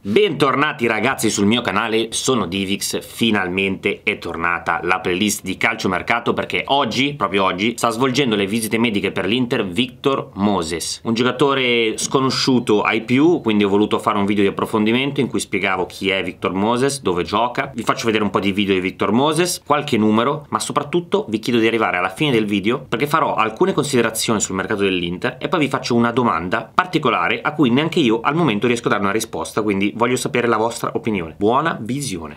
Bentornati ragazzi sul mio canale, sono Divix, finalmente è tornata la playlist di calciomercato perché oggi, proprio oggi, sta svolgendo le visite mediche per l'Inter Victor Moses, un giocatore sconosciuto ai più, quindi ho voluto fare un video di approfondimento in cui spiegavo chi è Victor Moses, dove gioca, vi faccio vedere un po' di video di Victor Moses, qualche numero, ma soprattutto vi chiedo di arrivare alla fine del video perché farò alcune considerazioni sul mercato dell'Inter e poi vi faccio una domanda particolare a cui neanche io al momento riesco a dare una risposta, quindi voglio sapere la vostra opinione. Buona visione!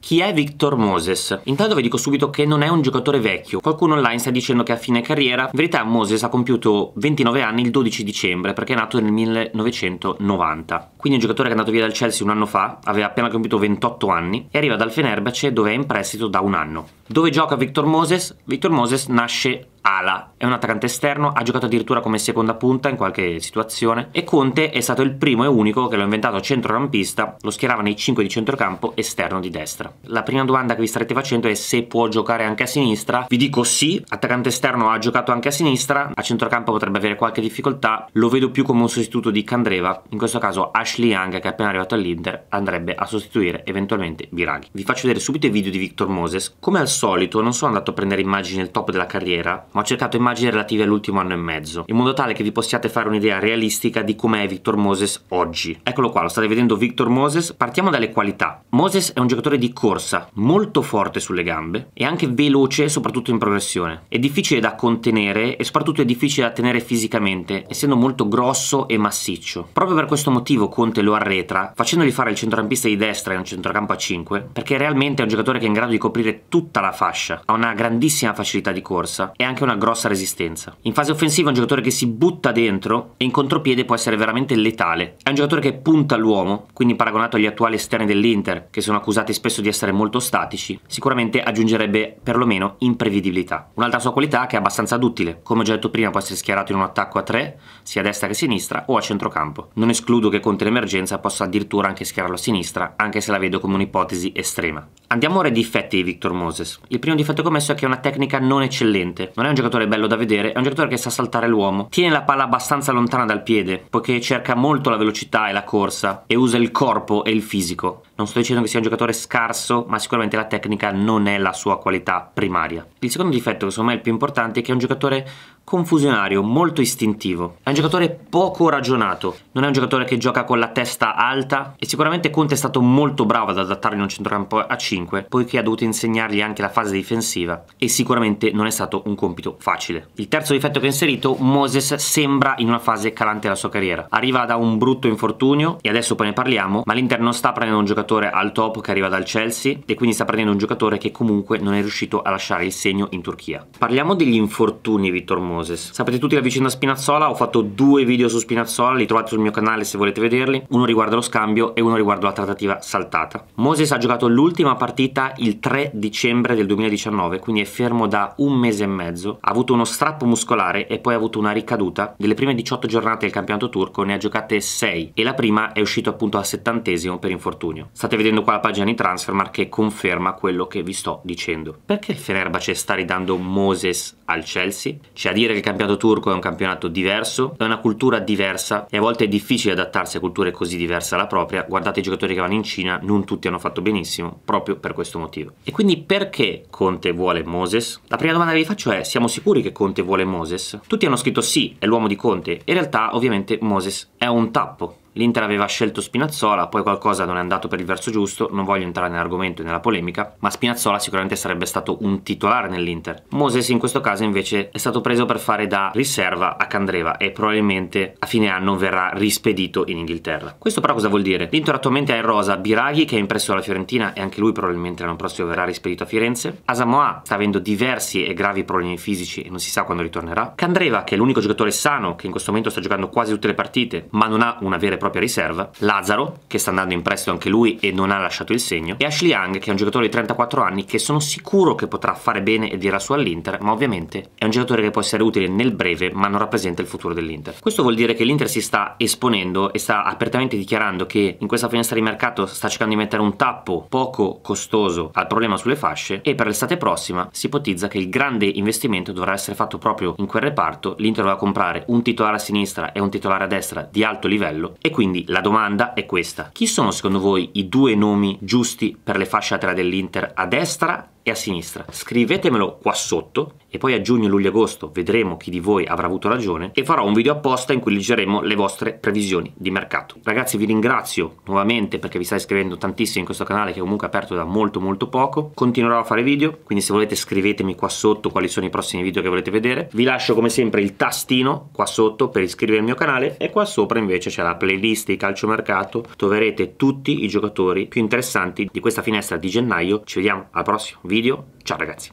Chi è Victor Moses? Intanto vi dico subito che non è un giocatore vecchio. Qualcuno online sta dicendo che a fine carriera. In verità Moses ha compiuto 29 anni il 12 dicembre perché è nato nel 1990. Quindi un giocatore che è andato via dal Chelsea un anno fa, aveva appena compiuto 28 anni e arriva dal Fenerbahce dove è in prestito da un anno. Dove gioca Victor Moses? Victor Moses nasce ala, è un attaccante esterno, ha giocato addirittura come seconda punta in qualche situazione e Conte è stato il primo e unico che l'ha inventato a centrocampista, lo schierava nei 5 di centrocampo esterno di destra. La prima domanda che vi starete facendo è se può giocare anche a sinistra, vi dico sì, attaccante esterno ha giocato anche a sinistra, a centrocampo potrebbe avere qualche difficoltà, lo vedo più come un sostituto di Candreva, in questo caso Ashley Young che è appena arrivato all'Inter andrebbe a sostituire eventualmente Biraghi. Vi faccio vedere subito i video di Victor Moses, come al solito non sono andato a prendere immagini del top della carriera, ma ho cercato immagini relative all'ultimo anno e mezzo, in modo tale che vi possiate fare un'idea realistica di com'è Victor Moses oggi. Eccolo qua, lo state vedendo Victor Moses. Partiamo dalle qualità. Moses è un giocatore di corsa, molto forte sulle gambe e anche veloce soprattutto in progressione. È difficile da contenere e soprattutto è difficile da tenere fisicamente, essendo molto grosso e massiccio. Proprio per questo motivo Conte lo arretra, facendogli fare il centrocampista di destra e un centrocampo a 5, perché realmente è un giocatore che è in grado di coprire tutta la fascia, ha una grandissima facilità di corsa e anche una grossa resistenza. In fase offensiva è un giocatore che si butta dentro e in contropiede può essere veramente letale. È un giocatore che punta all'uomo, quindi paragonato agli attuali esterni dell'Inter che sono accusati spesso di essere molto statici, sicuramente aggiungerebbe perlomeno imprevedibilità. Un'altra sua qualità che è abbastanza duttile, come ho già detto prima può essere schierato in un attacco a 3, sia a destra che a sinistra o a centrocampo. Non escludo che contro l'emergenza possa addirittura anche schierarlo a sinistra, anche se la vedo come un'ipotesi estrema. Andiamo ora ai difetti di Victor Moses. Il primo difetto commesso è che è una tecnica non eccellente. Non è un giocatore bello da vedere, è un giocatore che sa saltare l'uomo. Tiene la palla abbastanza lontana dal piede, poiché cerca molto la velocità e la corsa, e usa il corpo e il fisico. Non sto dicendo che sia un giocatore scarso, ma sicuramente la tecnica non è la sua qualità primaria. Il secondo difetto, che secondo me è il più importante, è che è un giocatore confusionario, molto istintivo. È un giocatore poco ragionato, non è un giocatore che gioca con la testa alta e sicuramente Conte è stato molto bravo ad adattarlo in un centrocampo a 5 5, poiché ha dovuto insegnargli anche la fase difensiva e sicuramente non è stato un compito facile. Il terzo difetto che ha inserito, Moses sembra in una fase calante della sua carriera. Arriva da un brutto infortunio e adesso poi ne parliamo, ma l'Inter non sta prendendo un giocatore al top che arriva dal Chelsea e quindi sta prendendo un giocatore che comunque non è riuscito a lasciare il segno in Turchia. Parliamo degli infortuni Vittor Moses. Sapete tutti la vicenda Spinazzola, ho fatto due video su Spinazzola, li trovate sul mio canale se volete vederli, uno riguardo lo scambio e uno riguardo la trattativa saltata. Moses ha giocato l'ultima partita partita il 3 dicembre del 2019, quindi è fermo da un mese e mezzo, ha avuto uno strappo muscolare e poi ha avuto una ricaduta. Delle prime 18 giornate del campionato turco ne ha giocate 6 e la prima è uscito appunto al settantesimo per infortunio. State vedendo qua la pagina di Transfermark che conferma quello che vi sto dicendo. Perché il Fenerbahce sta ridando Moses al Chelsea? C'è a dire che il campionato turco è un campionato diverso, è una cultura diversa e a volte è difficile adattarsi a culture così diverse alla propria. Guardate i giocatori che vanno in Cina, non tutti hanno fatto benissimo, proprio per questo motivo. E quindi perché Conte vuole Moses? La prima domanda che vi faccio è, siamo sicuri che Conte vuole Moses? Tutti hanno scritto sì, è l'uomo di Conte, in realtà ovviamente Moses è un tappo. L'Inter aveva scelto Spinazzola, poi qualcosa non è andato per il verso giusto, non voglio entrare nell'argomento e nella polemica, ma Spinazzola sicuramente sarebbe stato un titolare nell'Inter. Moses in questo caso invece è stato preso per fare da riserva a Candreva e probabilmente a fine anno verrà rispedito in Inghilterra. Questo però cosa vuol dire? L'Inter attualmente ha in rosa Biraghi che è impresso alla Fiorentina e anche lui probabilmente l'anno prossimo verrà rispedito a Firenze. Asamoa sta avendo diversi e gravi problemi fisici e non si sa quando ritornerà. Candreva che è l'unico giocatore sano che in questo momento sta giocando quasi tutte le partite ma non ha una vera e propria propria riserva, Lazaro, che sta andando in prestito anche lui e non ha lasciato il segno, e Ashley Young, che è un giocatore di 34 anni che sono sicuro che potrà fare bene e dirà su all'Inter, ma ovviamente è un giocatore che può essere utile nel breve, ma non rappresenta il futuro dell'Inter. Questo vuol dire che l'Inter si sta esponendo e sta apertamente dichiarando che in questa finestra di mercato sta cercando di mettere un tappo poco costoso al problema sulle fasce e per l'estate prossima si ipotizza che il grande investimento dovrà essere fatto proprio in quel reparto, l'Inter dovrà comprare un titolare a sinistra e un titolare a destra di alto livello e quindi la domanda è questa. Chi sono secondo voi i due nomi giusti per le fasce laterali dell'Inter a destra e a sinistra? Scrivetemelo qua sotto e poi a giugno, luglio agosto vedremo chi di voi avrà avuto ragione e farò un video apposta in cui leggeremo le vostre previsioni di mercato. Ragazzi vi ringrazio nuovamente perché vi state iscrivendo tantissimo in questo canale che è comunque aperto da molto molto poco. Continuerò a fare video, quindi se volete scrivetemi qua sotto quali sono i prossimi video che volete vedere. Vi lascio come sempre il tastino qua sotto per iscrivervi al mio canale e qua sopra invece c'è la playlist liste di calciomercato troverete tutti i giocatori più interessanti di questa finestra di gennaio. Ci vediamo al prossimo video. Ciao ragazzi!